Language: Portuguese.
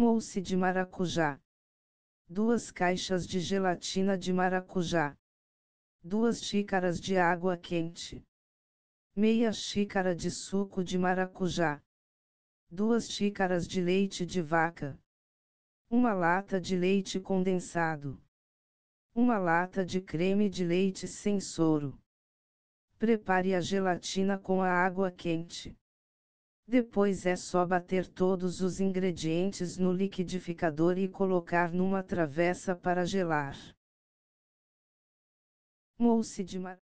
mousse de maracujá, duas caixas de gelatina de maracujá, duas xícaras de água quente, meia xícara de suco de maracujá, duas xícaras de leite de vaca, uma lata de leite condensado, uma lata de creme de leite sem soro. Prepare a gelatina com a água quente. Depois é só bater todos os ingredientes no liquidificador e colocar numa travessa para gelar. Mousse de mar.